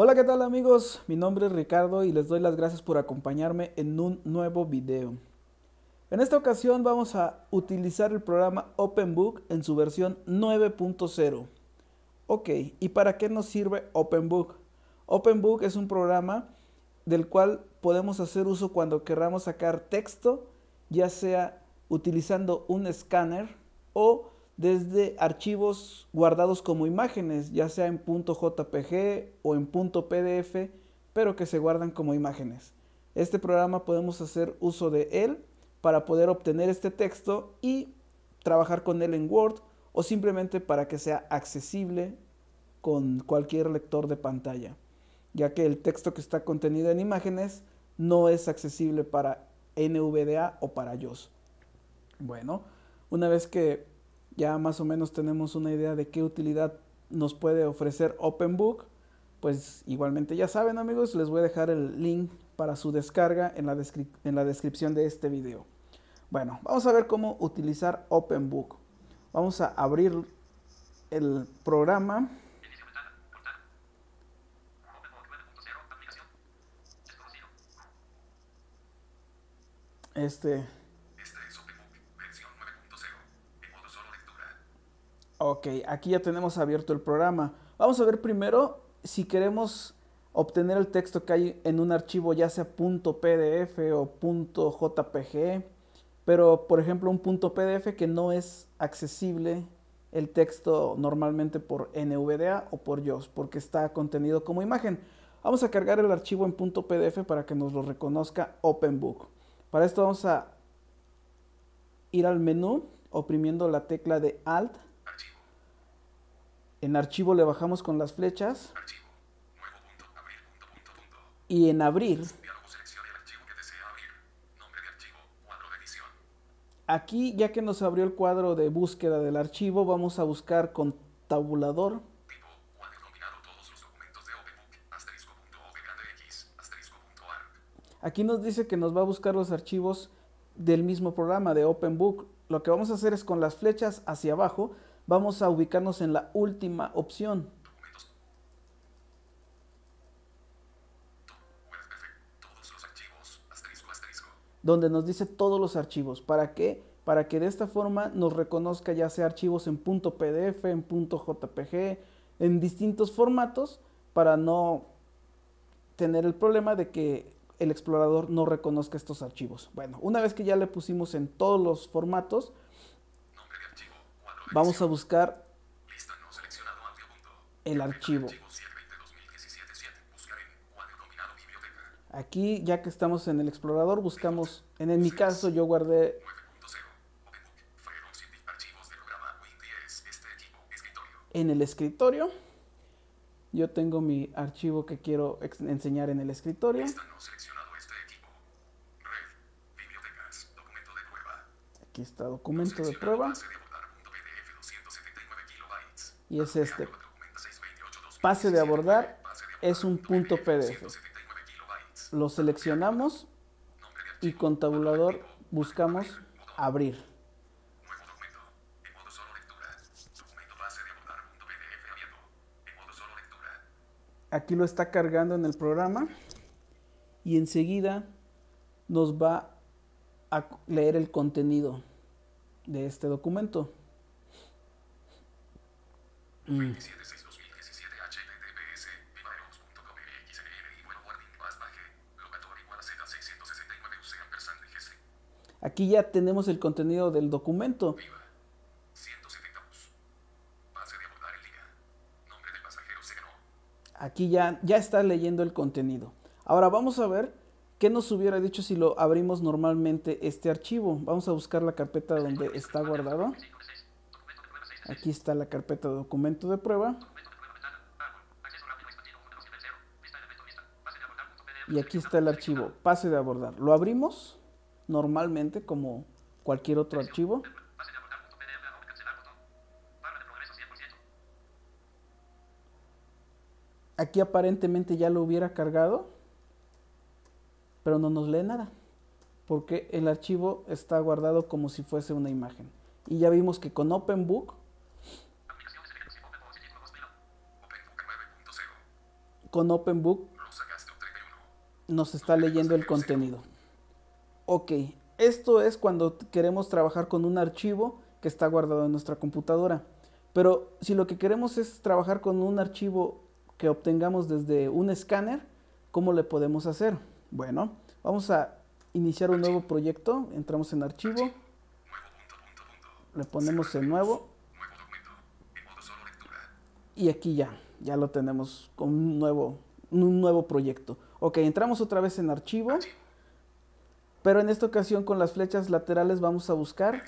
Hola, ¿qué tal amigos? Mi nombre es Ricardo y les doy las gracias por acompañarme en un nuevo video. En esta ocasión vamos a utilizar el programa OpenBook en su versión 9.0. Ok, ¿y para qué nos sirve OpenBook? OpenBook es un programa del cual podemos hacer uso cuando querramos sacar texto, ya sea utilizando un escáner o desde archivos guardados como imágenes, ya sea en .jpg o en .pdf, pero que se guardan como imágenes. Este programa podemos hacer uso de él para poder obtener este texto y trabajar con él en Word o simplemente para que sea accesible con cualquier lector de pantalla, ya que el texto que está contenido en imágenes no es accesible para NVDA o para JOS. Bueno, una vez que ya más o menos tenemos una idea de qué utilidad nos puede ofrecer OpenBook, pues igualmente ya saben amigos, les voy a dejar el link para su descarga en la, en la descripción de este video. Bueno, vamos a ver cómo utilizar OpenBook. Vamos a abrir el programa. Este Ok, aquí ya tenemos abierto el programa. Vamos a ver primero si queremos obtener el texto que hay en un archivo, ya sea .pdf o .jpg, pero por ejemplo un .pdf que no es accesible el texto normalmente por NVDA o por JOS, porque está contenido como imagen. Vamos a cargar el archivo en .pdf para que nos lo reconozca OpenBook. Para esto vamos a ir al menú oprimiendo la tecla de Alt en archivo le bajamos con las flechas. Y en abrir. Aquí, ya que nos abrió el cuadro de búsqueda del archivo, vamos a buscar con tabulador. Aquí nos dice que nos va a buscar los archivos del mismo programa de OpenBook. Lo que vamos a hacer es con las flechas hacia abajo vamos a ubicarnos en la última opción. donde nos dice todos los archivos. ¿Para qué? Para que de esta forma nos reconozca ya sea archivos en .pdf, en .jpg, en distintos formatos para no tener el problema de que el explorador no reconozca estos archivos. Bueno, una vez que ya le pusimos en todos los formatos, Vamos a buscar el archivo. Aquí, ya que estamos en el explorador, buscamos, en mi caso yo guardé este en el escritorio. Yo tengo mi archivo que quiero enseñar en el escritorio. Aquí está documento de prueba y es este. Pase de abordar es un punto PDF. Lo seleccionamos y con tabulador buscamos abrir. Aquí lo está cargando en el programa y enseguida nos va a leer el contenido de este documento. Mm. Aquí ya tenemos el contenido del documento. Aquí ya, ya está leyendo el contenido. Ahora vamos a ver qué nos hubiera dicho si lo abrimos normalmente este archivo. Vamos a buscar la carpeta donde está guardado. Aquí está la carpeta de documento de prueba. Y aquí está el archivo, pase de abordar. Lo abrimos normalmente como cualquier otro archivo. Aquí aparentemente ya lo hubiera cargado, pero no nos lee nada, porque el archivo está guardado como si fuese una imagen. Y ya vimos que con OpenBook con Open Book nos está leyendo el contenido. Ok, esto es cuando queremos trabajar con un archivo que está guardado en nuestra computadora. Pero si lo que queremos es trabajar con un archivo que obtengamos desde un escáner, ¿cómo le podemos hacer? Bueno, vamos a iniciar un nuevo proyecto. Entramos en archivo. Le ponemos el nuevo. Y aquí ya ya lo tenemos con un nuevo, un nuevo proyecto. Ok, entramos otra vez en archivo, pero en esta ocasión con las flechas laterales vamos a buscar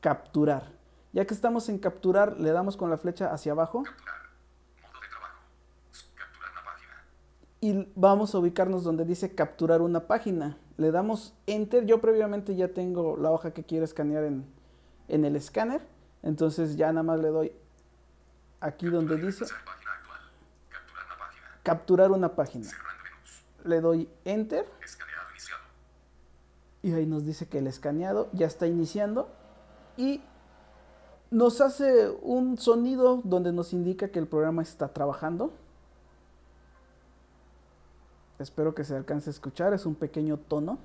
capturar. Ya que estamos en capturar, le damos con la flecha hacia abajo. y vamos a ubicarnos donde dice capturar una página. Le damos enter. Yo previamente ya tengo la hoja que quiero escanear en, en el escáner. Entonces ya nada más le doy aquí donde dice capturar una página. Le doy enter. Y ahí nos dice que el escaneado ya está iniciando. Y nos hace un sonido donde nos indica que el programa está trabajando. Espero que se alcance a escuchar. Es un pequeño tono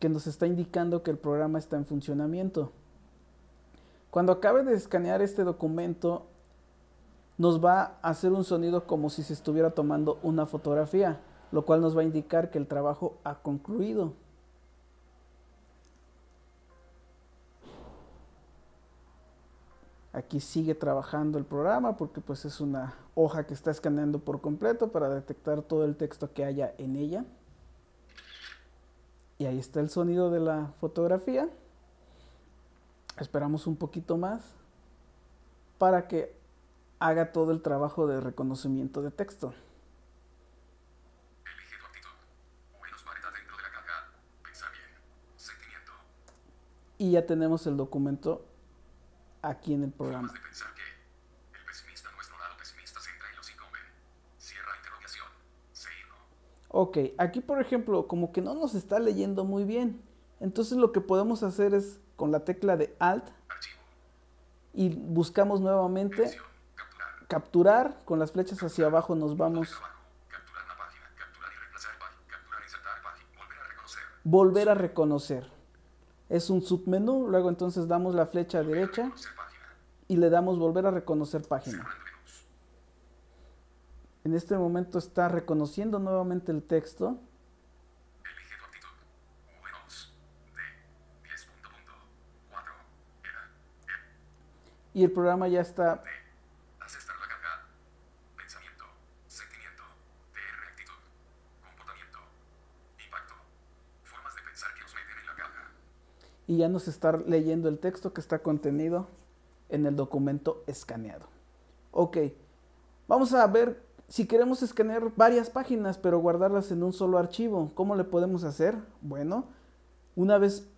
que nos está indicando que el programa está en funcionamiento. Cuando acabe de escanear este documento, nos va a hacer un sonido como si se estuviera tomando una fotografía, lo cual nos va a indicar que el trabajo ha concluido. Aquí sigue trabajando el programa porque pues es una hoja que está escaneando por completo para detectar todo el texto que haya en ella. Y ahí está el sonido de la fotografía. Esperamos un poquito más para que haga todo el trabajo de reconocimiento de texto. Y ya tenemos el documento aquí en el programa. Ok, aquí por ejemplo, como que no nos está leyendo muy bien. Entonces lo que podemos hacer es con la tecla de Alt y buscamos nuevamente capturar. Con las flechas hacia abajo nos vamos. Volver a reconocer. Es un submenú. Luego entonces damos la flecha derecha y le damos volver a reconocer página. En este momento está reconociendo nuevamente el texto. y el programa ya está... Y ya nos está leyendo el texto que está contenido en el documento escaneado. Ok, vamos a ver si queremos escanear varias páginas pero guardarlas en un solo archivo. ¿Cómo le podemos hacer? Bueno, una vez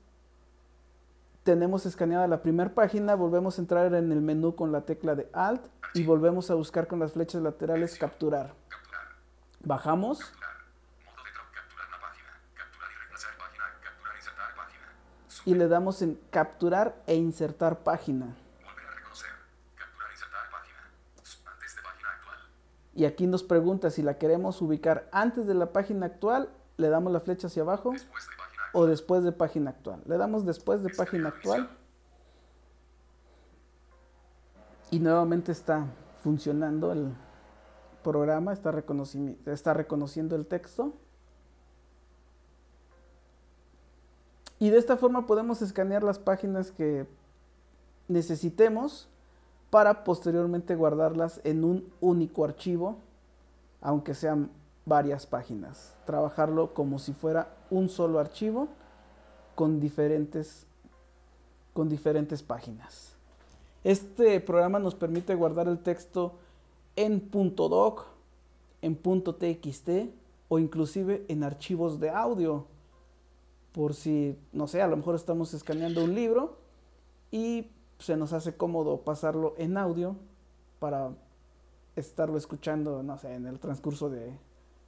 tenemos escaneada la primera página, volvemos a entrar en el menú con la tecla de Alt y volvemos a buscar con las flechas laterales capturar. Bajamos. Y le damos en capturar e insertar página. Y aquí nos pregunta si la queremos ubicar antes de la página actual, le damos la flecha hacia abajo o después de página actual. Le damos después de página actual. Y nuevamente está funcionando el programa, está, está reconociendo el texto. Y de esta forma podemos escanear las páginas que necesitemos para posteriormente guardarlas en un único archivo, aunque sean varias páginas, trabajarlo como si fuera un solo archivo con diferentes, con diferentes páginas. Este programa nos permite guardar el texto en .doc, en .txt o inclusive en archivos de audio. Por si, no sé, a lo mejor estamos escaneando un libro y se nos hace cómodo pasarlo en audio para estarlo escuchando, no sé, en el transcurso de,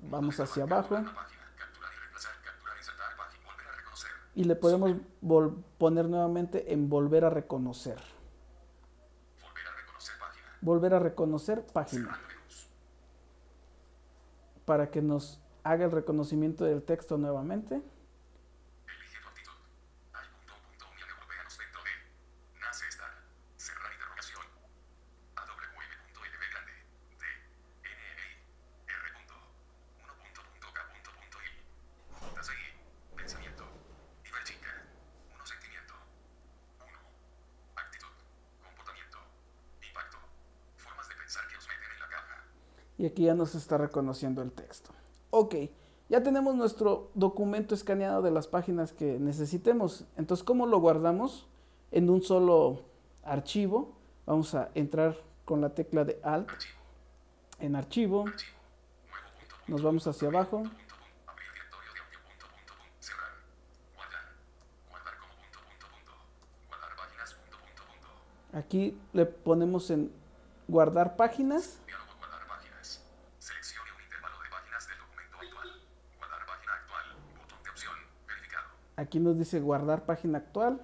Vamos hacia abajo. Y le podemos poner nuevamente en volver a reconocer. Volver a reconocer página. Para que nos haga el reconocimiento del texto nuevamente. Y aquí ya nos está reconociendo el texto. Ok, ya tenemos nuestro documento escaneado de las páginas que necesitemos. Entonces, ¿cómo lo guardamos? En un solo archivo. Vamos a entrar con la tecla de Alt en archivo. Nos vamos hacia abajo. Aquí le ponemos en guardar páginas Aquí nos dice guardar página actual.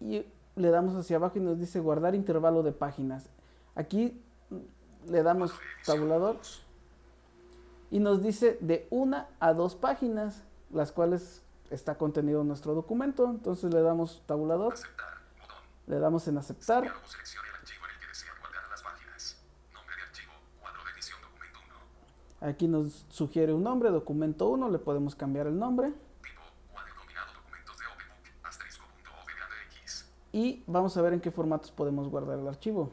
Y le damos hacia abajo y nos dice guardar intervalo de páginas. Aquí le damos tabulador. Y nos dice de una a dos páginas, las cuales está contenido en nuestro documento. Entonces le damos tabulador. le damos en aceptar. Aquí nos sugiere un nombre, documento 1, le podemos cambiar el nombre. y vamos a ver en qué formatos podemos guardar el archivo.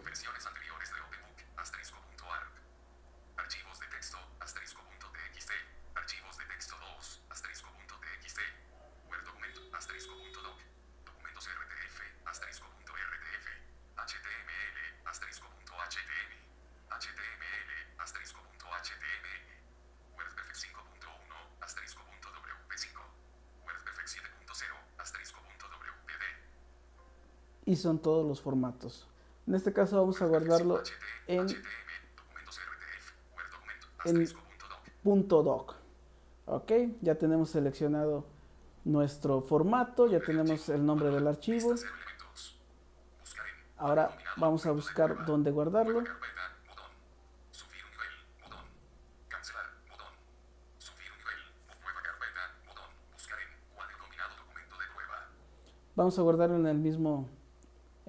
y son todos los formatos. En este caso vamos a guardarlo en, en punto .doc. Ok, ya tenemos seleccionado nuestro formato, ya tenemos el nombre del archivo. Ahora vamos a buscar dónde guardarlo. Vamos a guardarlo en el mismo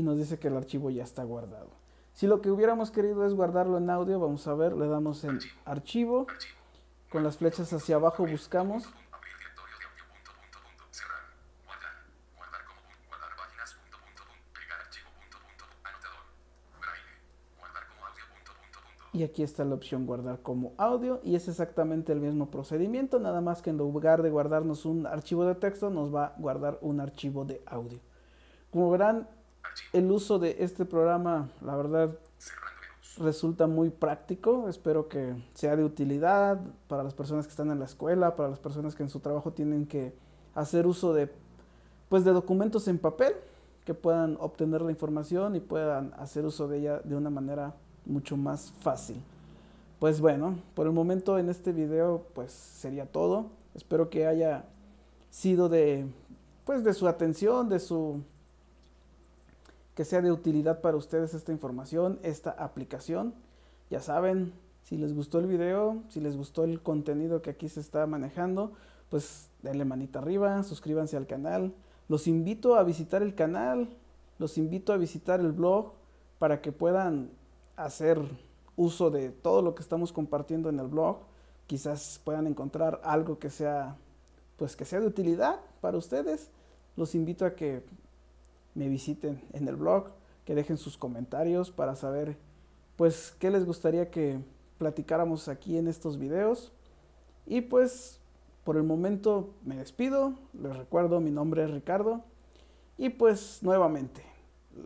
y nos dice que el archivo ya está guardado. Si lo que hubiéramos querido es guardarlo en audio, vamos a ver, le damos en archivo, con las flechas hacia abajo buscamos. Y aquí está la opción guardar como audio y es exactamente el mismo procedimiento, nada más que en lugar de guardarnos un archivo de texto nos va a guardar un archivo de audio. Como verán, el uso de este programa, la verdad, resulta muy práctico. Espero que sea de utilidad para las personas que están en la escuela, para las personas que en su trabajo tienen que hacer uso de, pues, de documentos en papel, que puedan obtener la información y puedan hacer uso de ella de una manera mucho más fácil. Pues bueno, por el momento en este video pues sería todo. Espero que haya sido de pues de su atención, de su que sea de utilidad para ustedes esta información, esta aplicación. Ya saben, si les gustó el video, si les gustó el contenido que aquí se está manejando, pues denle manita arriba, suscríbanse al canal. Los invito a visitar el canal, los invito a visitar el blog para que puedan hacer uso de todo lo que estamos compartiendo en el blog. Quizás puedan encontrar algo que sea pues que sea de utilidad para ustedes. Los invito a que me visiten en el blog, que dejen sus comentarios para saber pues qué les gustaría que platicáramos aquí en estos videos. Y pues por el momento me despido, les recuerdo mi nombre es Ricardo y pues nuevamente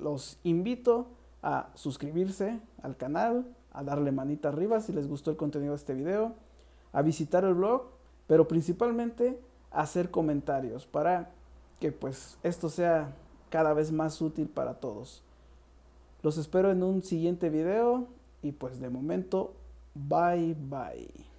los invito a suscribirse al canal, a darle manita arriba si les gustó el contenido de este video, a visitar el blog, pero principalmente a hacer comentarios para que pues esto sea cada vez más útil para todos. Los espero en un siguiente video y pues de momento, bye bye.